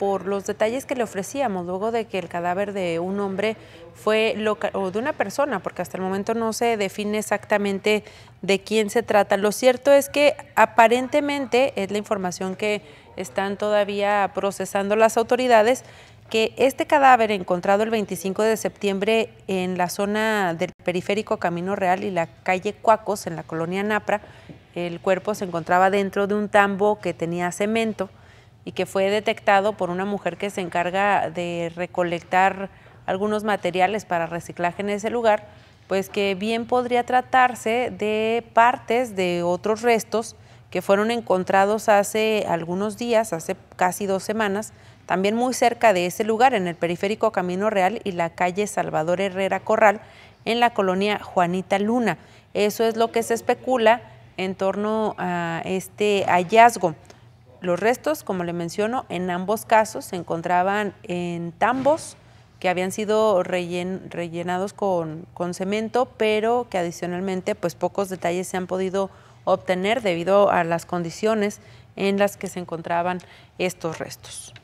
por los detalles que le ofrecíamos luego de que el cadáver de un hombre fue local, o de una persona, porque hasta el momento no se define exactamente de quién se trata. Lo cierto es que aparentemente es la información que están todavía procesando las autoridades que este cadáver encontrado el 25 de septiembre en la zona del periférico Camino Real y la calle Cuacos en la colonia Napra, el cuerpo se encontraba dentro de un tambo que tenía cemento y que fue detectado por una mujer que se encarga de recolectar algunos materiales para reciclaje en ese lugar, pues que bien podría tratarse de partes de otros restos que fueron encontrados hace algunos días, hace casi dos semanas, también muy cerca de ese lugar, en el periférico Camino Real y la calle Salvador Herrera Corral, en la colonia Juanita Luna. Eso es lo que se especula en torno a este hallazgo. Los restos, como le menciono, en ambos casos se encontraban en tambos que habían sido rellenados con, con, cemento, pero que adicionalmente pues pocos detalles se han podido obtener debido a las condiciones en las que se encontraban estos restos.